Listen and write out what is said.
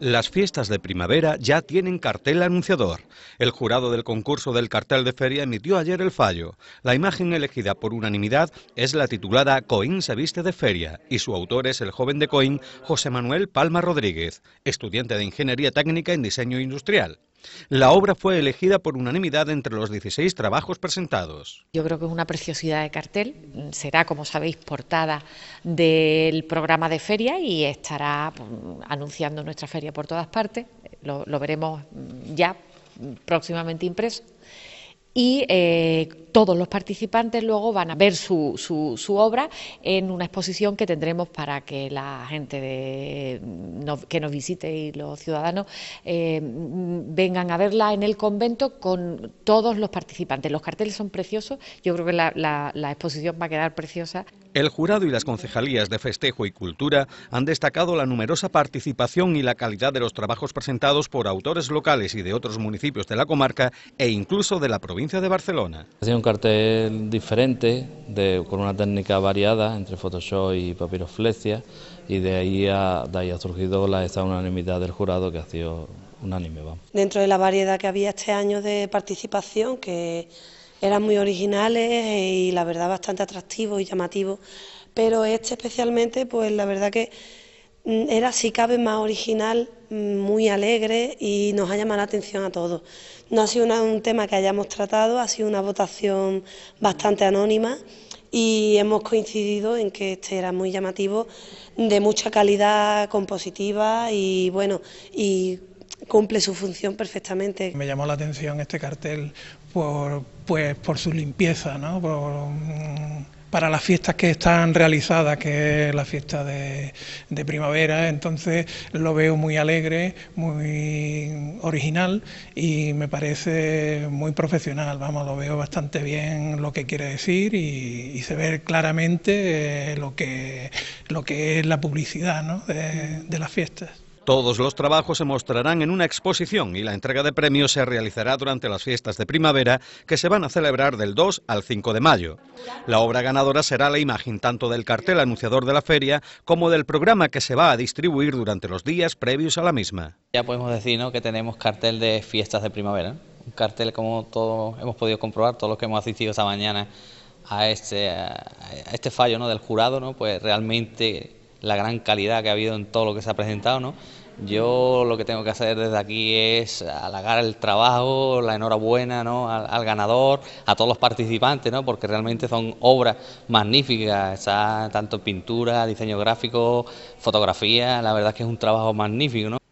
Las fiestas de primavera ya tienen cartel anunciador. El jurado del concurso del cartel de feria emitió ayer el fallo. La imagen elegida por unanimidad es la titulada Coín se viste de feria y su autor es el joven de Coín, José Manuel Palma Rodríguez, estudiante de Ingeniería Técnica en Diseño Industrial. La obra fue elegida por unanimidad entre los 16 trabajos presentados. Yo creo que es una preciosidad de cartel. Será, como sabéis, portada del programa de feria y estará pues, anunciando nuestra feria por todas partes. Lo, lo veremos ya próximamente impreso y eh, todos los participantes luego van a ver su, obra en una exposición que tendremos para que la gente que nos visite y los ciudadanos eh, vengan a verla en el convento con todos los participantes. Los carteles son preciosos, yo creo que la exposición va a quedar preciosa. El jurado y las concejalías de festejo y cultura han destacado la numerosa participación y la calidad de los trabajos presentados por autores locales y de otros municipios de la comarca e incluso de la provincia de Barcelona. Ha sido un cartel diferente, de, con una técnica variada entre Photoshop y papiroflexia y de ahí, ha, de ahí ha surgido la, esa unanimidad del jurado que ha sido unánime. Vamos. Dentro de la variedad que había este año de participación, que eran muy originales y la verdad bastante atractivos y llamativos, pero este especialmente, pues la verdad que mm, era si cabe más original, mm, muy alegre y nos ha llamado la atención a todos. No ha sido un tema que hayamos tratado, ha sido una votación bastante anónima y hemos coincidido en que este era muy llamativo, de mucha calidad compositiva y bueno, y cumple su función perfectamente. Me llamó la atención este cartel por, pues, por su limpieza, ¿no? Por, mm, para las fiestas que están realizadas, que es la fiesta de, primavera, entonces lo veo muy alegre, muy original y me parece muy profesional, vamos, lo veo bastante bien lo que quiere decir y, se ve claramente eh, lo que, lo que es la publicidad ¿no? de, de las fiestas. Todos los trabajos se mostrarán en una exposición y la entrega de premios se realizará durante las fiestas de primavera que se van a celebrar del 2 al 5 de mayo. La obra ganadora será la imagen tanto del cartel anunciador de la feria como del programa que se va a distribuir durante los días previos a la misma. Ya podemos decir que tenemos cartel de fiestas de primavera. Un cartel como todos hemos podido comprobar, todos los que hemos asistido esta mañana a este, este fallo ¿no? del jurado, ¿no? pues realmente la gran calidad que ha habido en todo lo que se ha presentado, ¿no? Yo lo que tengo que hacer desde aquí es halagar el trabajo, la enhorabuena ¿no? al, ganador, a todos los participantes, ¿no? porque realmente son obras magníficas, tanto pintura, diseño gráfico, fotografía, la verdad es que es un trabajo magnífico. ¿no?